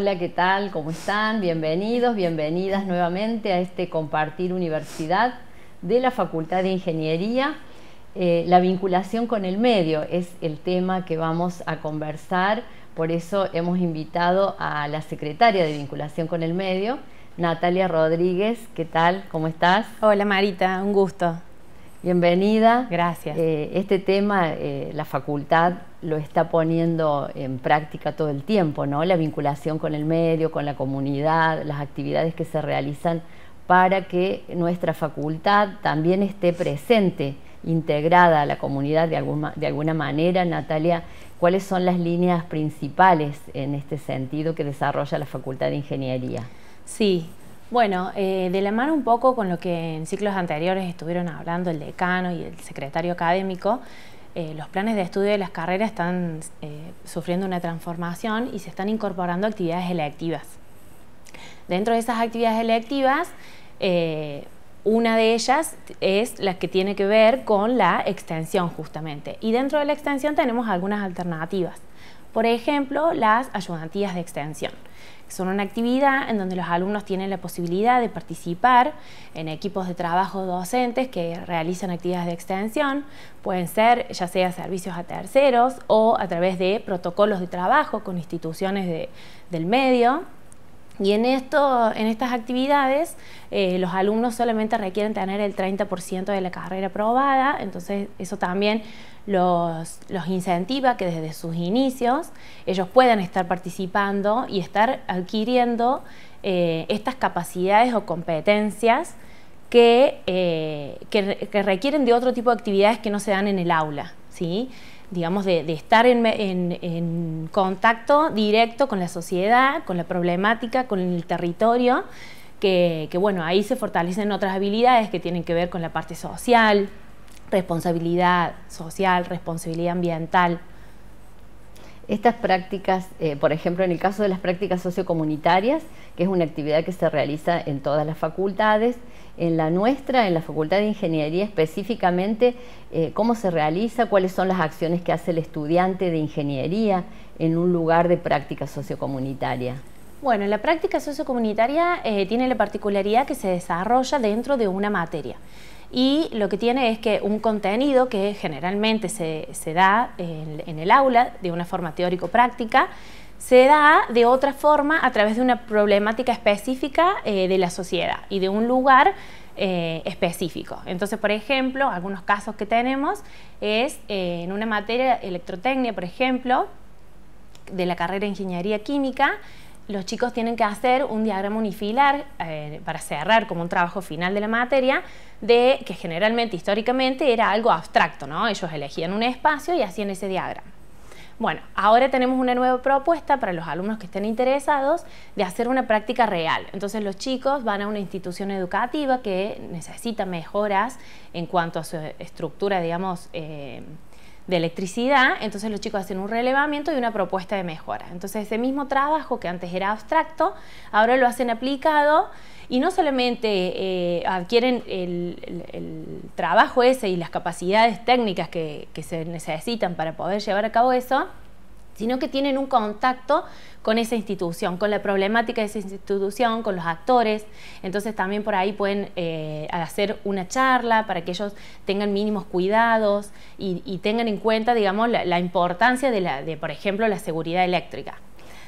Hola, ¿qué tal? ¿Cómo están? Bienvenidos, bienvenidas nuevamente a este Compartir Universidad de la Facultad de Ingeniería. Eh, la vinculación con el medio es el tema que vamos a conversar, por eso hemos invitado a la secretaria de vinculación con el medio, Natalia Rodríguez. ¿Qué tal? ¿Cómo estás? Hola Marita, un gusto. Bienvenida. Gracias. Eh, este tema, eh, la facultad lo está poniendo en práctica todo el tiempo, ¿no? La vinculación con el medio, con la comunidad, las actividades que se realizan para que nuestra facultad también esté presente, integrada a la comunidad de, alguna, de alguna manera. Natalia, ¿cuáles son las líneas principales en este sentido que desarrolla la Facultad de Ingeniería? Sí, bueno, eh, de la mano un poco con lo que en ciclos anteriores estuvieron hablando el decano y el secretario académico, eh, los planes de estudio de las carreras están eh, sufriendo una transformación y se están incorporando actividades electivas. Dentro de esas actividades electivas, eh, una de ellas es la que tiene que ver con la extensión justamente. Y dentro de la extensión tenemos algunas alternativas. Por ejemplo, las ayudantías de extensión. Son una actividad en donde los alumnos tienen la posibilidad de participar en equipos de trabajo docentes que realizan actividades de extensión. Pueden ser ya sea servicios a terceros o a través de protocolos de trabajo con instituciones del medio. Y en, esto, en estas actividades eh, los alumnos solamente requieren tener el 30% de la carrera aprobada, entonces eso también los, los, incentiva que desde sus inicios ellos puedan estar participando y estar adquiriendo eh, estas capacidades o competencias que, eh, que requieren de otro tipo de actividades que no se dan en el aula. ¿sí? digamos, de, estar en, contacto directo con la sociedad, con la problemática, con el territorio, que, bueno, ahí se fortalecen otras habilidades que tienen que ver con la parte social, responsabilidad social, responsabilidad ambiental. Estas prácticas, eh, por ejemplo, en el caso de las prácticas sociocomunitarias, que es una actividad que se realiza en todas las facultades, en la nuestra, en la Facultad de Ingeniería específicamente, eh, cómo se realiza, cuáles son las acciones que hace el estudiante de ingeniería en un lugar de práctica sociocomunitaria. Bueno, la práctica sociocomunitaria eh, tiene la particularidad que se desarrolla dentro de una materia y lo que tiene es que un contenido que generalmente se, da en, el aula de una forma teórico-práctica, se da de otra forma a través de una problemática específica eh, de la sociedad y de un lugar eh, específico. Entonces, por ejemplo, algunos casos que tenemos es eh, en una materia electrotecnia, por ejemplo, de la carrera de Ingeniería Química, los chicos tienen que hacer un diagrama unifilar eh, para cerrar como un trabajo final de la materia, de que generalmente, históricamente, era algo abstracto, ¿no? Ellos elegían un espacio y hacían ese diagrama. Bueno, ahora tenemos una nueva propuesta para los alumnos que estén interesados de hacer una práctica real. Entonces los chicos van a una institución educativa que necesita mejoras en cuanto a su estructura, digamos, eh, de electricidad, entonces los chicos hacen un relevamiento y una propuesta de mejora. Entonces ese mismo trabajo que antes era abstracto, ahora lo hacen aplicado y no solamente eh, adquieren el, trabajo ese y las capacidades técnicas que se necesitan para poder llevar a cabo eso, sino que tienen un contacto con esa institución, con la problemática de esa institución, con los actores. Entonces también por ahí pueden eh, hacer una charla para que ellos tengan mínimos cuidados y, tengan en cuenta, digamos, la, importancia de, por ejemplo, la seguridad eléctrica.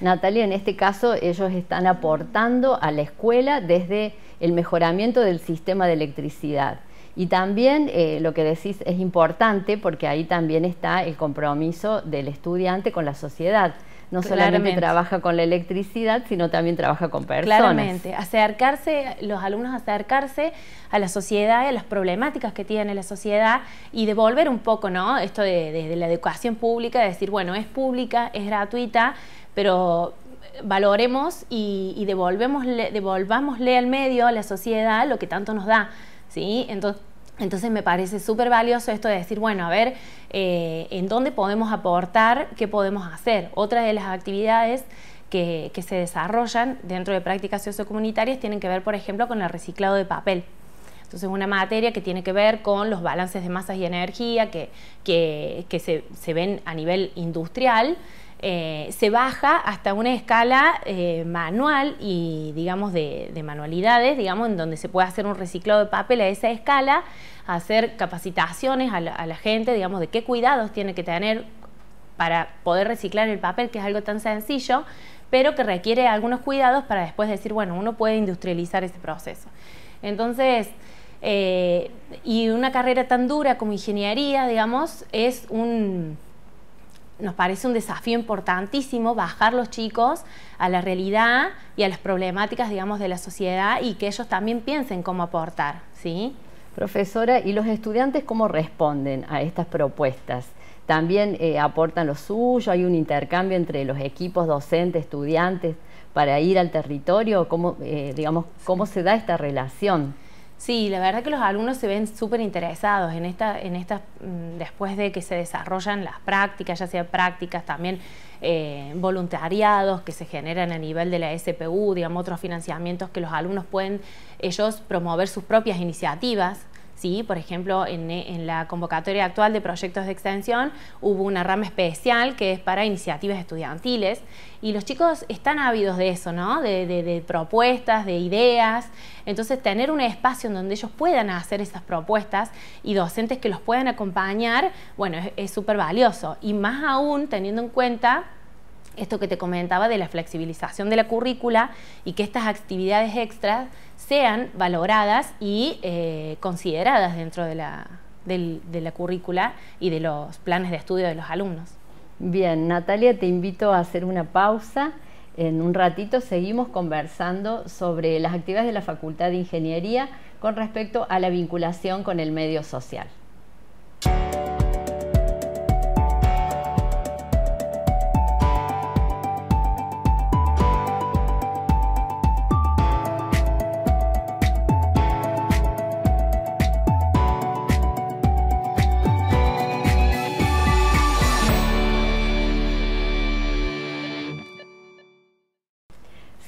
Natalia, en este caso ellos están aportando a la escuela desde el mejoramiento del sistema de electricidad y también eh, lo que decís es importante porque ahí también está el compromiso del estudiante con la sociedad. No solamente trabaja con la electricidad, sino también trabaja con personas. Claramente, acercarse, los alumnos acercarse a la sociedad y a las problemáticas que tiene la sociedad y devolver un poco, ¿no? Esto de, la educación pública, de decir, bueno, es pública, es gratuita, pero valoremos y, y devolvámosle al medio, a la sociedad, lo que tanto nos da. ¿sí? Entonces, entonces me parece súper valioso esto de decir, bueno, a ver, eh, ¿en dónde podemos aportar? ¿Qué podemos hacer? Otra de las actividades que, se desarrollan dentro de prácticas sociocomunitarias tienen que ver, por ejemplo, con el reciclado de papel. Entonces, una materia que tiene que ver con los balances de masas y energía que, se, ven a nivel industrial eh, se baja hasta una escala eh, manual y digamos de, manualidades, digamos en donde se puede hacer un reciclado de papel a esa escala, hacer capacitaciones a la, gente, digamos de qué cuidados tiene que tener para poder reciclar el papel, que es algo tan sencillo, pero que requiere algunos cuidados para después decir, bueno, uno puede industrializar ese proceso. Entonces, eh, y una carrera tan dura como ingeniería, digamos, es un nos parece un desafío importantísimo bajar los chicos a la realidad y a las problemáticas, digamos, de la sociedad y que ellos también piensen cómo aportar, ¿sí? Profesora, ¿y los estudiantes cómo responden a estas propuestas? También eh, aportan lo suyo, hay un intercambio entre los equipos docentes, estudiantes, para ir al territorio, ¿cómo, eh, digamos, cómo se da esta relación? Sí, la verdad que los alumnos se ven súper interesados en esta, en estas, mm, después de que se desarrollan las prácticas, ya sea prácticas también eh, voluntariados que se generan a nivel de la SPU, digamos, otros financiamientos que los alumnos pueden ellos promover sus propias iniciativas ¿sí? Por ejemplo, en, la convocatoria actual de proyectos de extensión hubo una rama especial que es para iniciativas estudiantiles y los chicos están ávidos de eso, ¿no? De, de propuestas, de ideas. Entonces, tener un espacio en donde ellos puedan hacer esas propuestas y docentes que los puedan acompañar, bueno, es súper valioso. Y más aún teniendo en cuenta esto que te comentaba de la flexibilización de la currícula y que estas actividades extras sean valoradas y eh, consideradas dentro de la, del, de la currícula y de los planes de estudio de los alumnos. Bien, Natalia, te invito a hacer una pausa. En un ratito seguimos conversando sobre las actividades de la Facultad de Ingeniería con respecto a la vinculación con el medio social.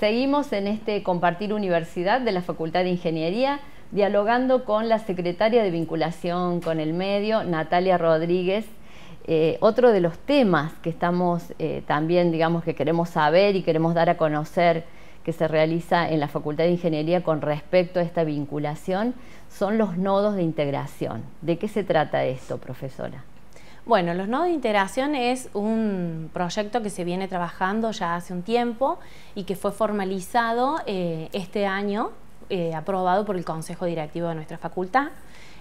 Seguimos en este Compartir Universidad de la Facultad de Ingeniería, dialogando con la secretaria de vinculación con el medio, Natalia Rodríguez. Eh, otro de los temas que estamos eh, también, digamos, que queremos saber y queremos dar a conocer que se realiza en la Facultad de Ingeniería con respecto a esta vinculación son los nodos de integración. ¿De qué se trata esto, profesora? Bueno, los nodos de integración es un proyecto que se viene trabajando ya hace un tiempo y que fue formalizado eh, este año, eh, aprobado por el Consejo Directivo de nuestra facultad.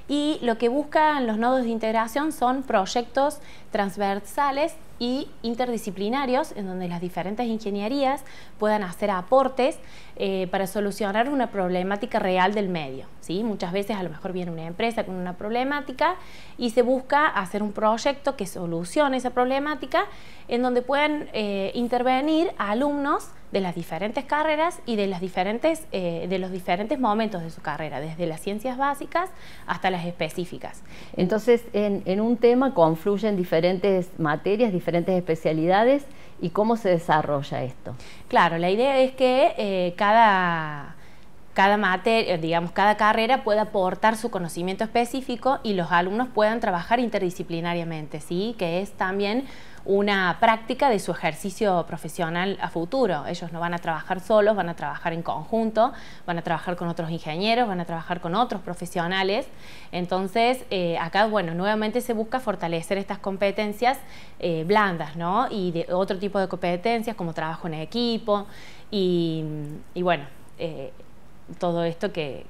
Y lo que buscan los nodos de integración son proyectos transversales y interdisciplinarios, en donde las diferentes ingenierías puedan hacer aportes eh, para solucionar una problemática real del medio. ¿sí? Muchas veces a lo mejor viene una empresa con una problemática y se busca hacer un proyecto que solucione esa problemática, en donde puedan eh, intervenir alumnos de las diferentes carreras y de, las diferentes, eh, de los diferentes momentos de su carrera, desde las ciencias básicas hasta las específicas. Entonces, en, en un tema confluyen diferentes materias, diferentes especialidades y cómo se desarrolla esto. Claro, la idea es que eh, cada cada eh, digamos, cada carrera pueda aportar su conocimiento específico y los alumnos puedan trabajar interdisciplinariamente, ¿sí? Que es también una práctica de su ejercicio profesional a futuro. Ellos no van a trabajar solos, van a trabajar en conjunto, van a trabajar con otros ingenieros, van a trabajar con otros profesionales. Entonces, eh, acá, bueno, nuevamente se busca fortalecer estas competencias eh, blandas, ¿no? Y de otro tipo de competencias como trabajo en equipo y, bueno, todo esto que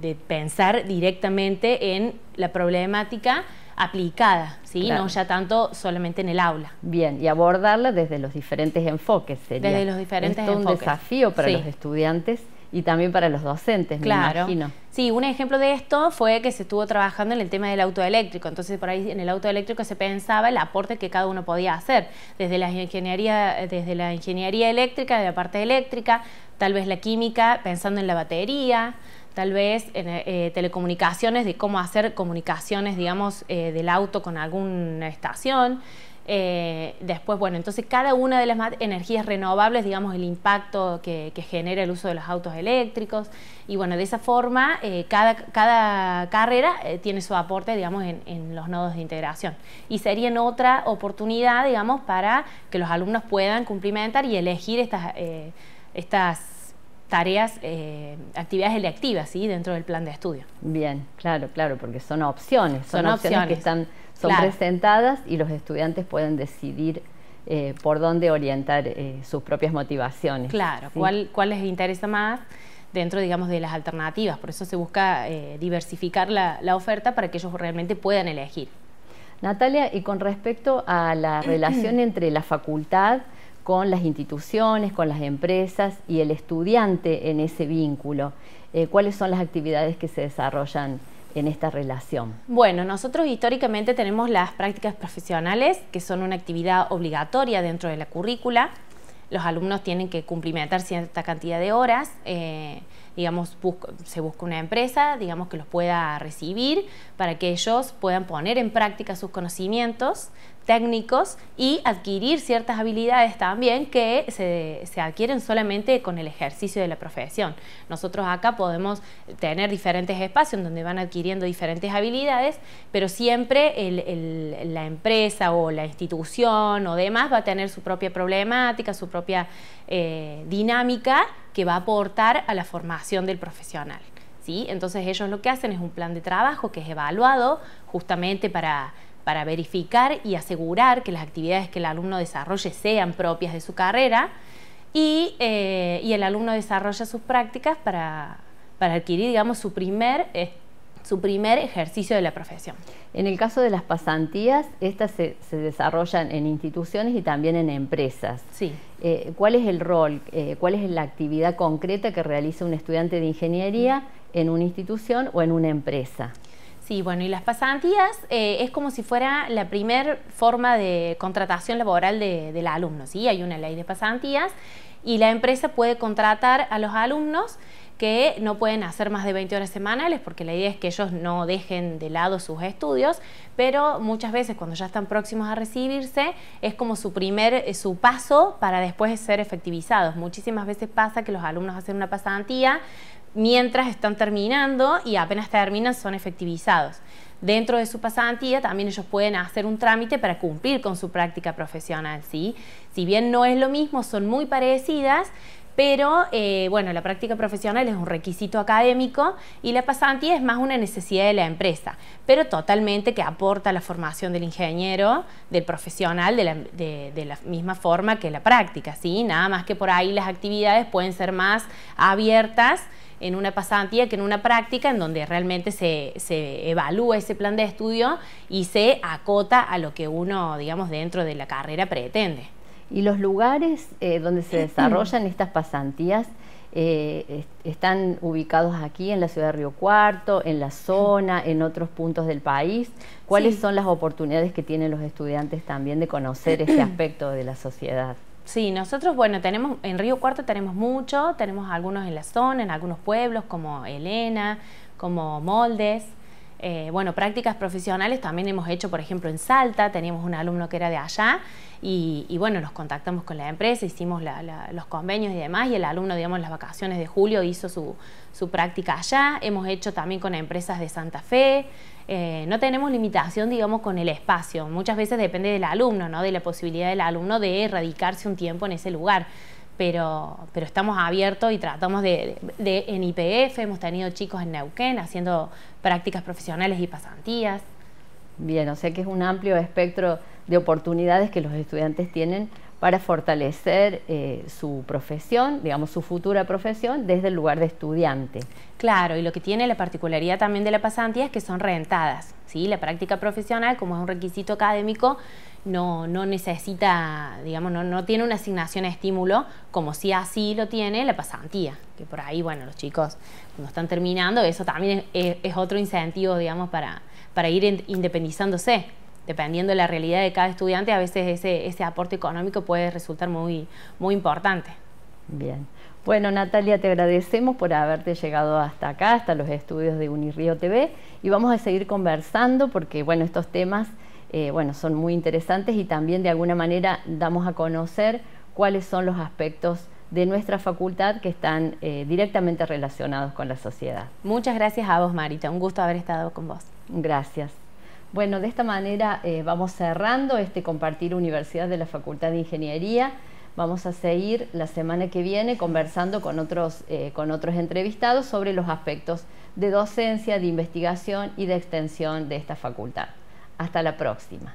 de pensar directamente en la problemática aplicada, ¿sí? no ya tanto solamente en el aula. Bien, y abordarla desde los diferentes enfoques sería. Desde los diferentes enfoques. Es un desafío para los estudiantes y también para los docentes, claro. me imagino. Sí, un ejemplo de esto fue que se estuvo trabajando en el tema del auto eléctrico. Entonces, por ahí en el auto eléctrico se pensaba el aporte que cada uno podía hacer, desde la ingeniería, desde la ingeniería eléctrica, de la parte eléctrica, tal vez la química, pensando en la batería, tal vez en eh, telecomunicaciones, de cómo hacer comunicaciones, digamos, eh, del auto con alguna estación. Eh, después, bueno, entonces cada una de las energías renovables, digamos, el impacto que, genera el uso de los autos eléctricos. Y bueno, de esa forma, eh, cada, cada, carrera eh, tiene su aporte, digamos, en, en, los nodos de integración. Y serían otra oportunidad, digamos, para que los alumnos puedan cumplimentar y elegir estas, estas tareas, eh, actividades electivas ¿sí? dentro del plan de estudio. Bien, claro, claro, porque son opciones, son, opciones, que están, son presentadas y los estudiantes pueden decidir eh, por dónde orientar eh, sus propias motivaciones. Claro, cuál, cuál les interesa más dentro, digamos, de las alternativas. Por eso se busca diversificar la, la, oferta para que ellos realmente puedan elegir. Natalia, y con respecto a la relación entre la facultad con las instituciones, con las empresas y el estudiante en ese vínculo. Eh, ¿Cuáles son las actividades que se desarrollan en esta relación? Bueno, nosotros históricamente tenemos las prácticas profesionales, que son una actividad obligatoria dentro de la currícula. Los alumnos tienen que cumplimentar cierta cantidad de horas, eh, digamos, se busca una empresa, digamos, que los pueda recibir para que ellos puedan poner en práctica sus conocimientos técnicos y adquirir ciertas habilidades también que se, adquieren solamente con el ejercicio de la profesión. Nosotros acá podemos tener diferentes espacios donde van adquiriendo diferentes habilidades, pero siempre la empresa o la institución o demás va a tener su propia problemática, su propia eh, dinámica que va a aportar a la formación del profesional. ¿sí? Entonces ellos lo que hacen es un plan de trabajo que es evaluado justamente para para verificar y asegurar que las actividades que el alumno desarrolle sean propias de su carrera y, eh, el alumno desarrolla sus prácticas para, adquirir, eh, su primer, ejercicio de la profesión. En el caso de las pasantías, estas se, desarrollan en instituciones y también en empresas. Sí. Eh, ¿Cuál es el rol, cuál es la actividad concreta que realiza un estudiante de ingeniería en una institución o en una empresa? Sí, bueno, y las pasantías eh, es como si fuera la primer forma de contratación laboral del alumno, ¿sí? Hay una ley de pasantías y la empresa puede contratar a los alumnos que no pueden hacer más de 20 horas semanales porque la idea es que ellos no dejen de lado sus estudios, pero muchas veces cuando ya están próximos a recibirse es como su primer eh, su paso para después ser efectivizados. Muchísimas veces pasa que los alumnos hacen una pasantía, mientras están terminando y apenas terminan son efectivizados. Dentro de su pasantía también ellos pueden hacer un trámite para cumplir con su práctica profesional, ¿sí? Si bien no es lo mismo, son muy parecidas, pero eh, bueno, la práctica profesional es un requisito académico y la pasantía es más una necesidad de la empresa, pero totalmente que aporta la formación del ingeniero, del profesional, de la, de la misma forma que la práctica, ¿sí? Nada más que por ahí las actividades pueden ser más abiertas en una pasantía que en una práctica en donde realmente se, evalúa ese plan de estudio y se acota a lo que uno, digamos, dentro de la carrera pretende. ¿Y los lugares eh, donde se mm. desarrollan estas pasantías eh, están ubicados aquí en la ciudad de Río Cuarto, en la zona, en otros puntos del país? ¿Cuáles son las oportunidades que tienen los estudiantes también de conocer este aspecto de la sociedad? Sí, nosotros, bueno, tenemos en Río Cuarto tenemos mucho, tenemos algunos en la zona, en algunos pueblos como Elena, como Moldes. Eh, bueno, prácticas profesionales también hemos hecho, por ejemplo, en Salta, teníamos un alumno que era de allá y, bueno, nos contactamos con la empresa, hicimos los convenios y demás y el alumno, digamos, las vacaciones de julio hizo su, su práctica allá, hemos hecho también con empresas de Santa Fe, eh, no tenemos limitación, digamos, con el espacio. Muchas veces depende del alumno, ¿no? De la posibilidad del alumno de erradicarse un tiempo en ese lugar. Pero, pero estamos abiertos y tratamos de, en IPF, hemos tenido chicos en Neuquén haciendo prácticas profesionales y pasantías. Bien, o sea que es un amplio espectro de oportunidades que los estudiantes tienen para fortalecer eh, su profesión, digamos su futura profesión, desde el lugar de estudiante. Claro, y lo que tiene la particularidad también de la pasantía es que son rentadas. ¿sí? La práctica profesional, como es un requisito académico, no, no necesita, digamos, no, tiene una asignación a estímulo, como si así lo tiene la pasantía. Que por ahí, bueno, los chicos cuando están terminando, eso también es, otro incentivo, digamos, para, para ir independizándose dependiendo de la realidad de cada estudiante, a veces ese, aporte económico puede resultar muy, importante. Bien. Bueno, Natalia, te agradecemos por haberte llegado hasta acá, hasta los estudios de Unirío TV, y vamos a seguir conversando porque, bueno, estos temas, eh, son muy interesantes y también de alguna manera damos a conocer cuáles son los aspectos de nuestra facultad que están eh, directamente relacionados con la sociedad. Muchas gracias a vos, Marita. Un gusto haber estado con vos. Gracias. Bueno, de esta manera eh, vamos cerrando este compartir Universidad de la Facultad de Ingeniería. Vamos a seguir la semana que viene conversando con otros eh, entrevistados sobre los aspectos de docencia, de investigación y de extensión de esta facultad. Hasta la próxima.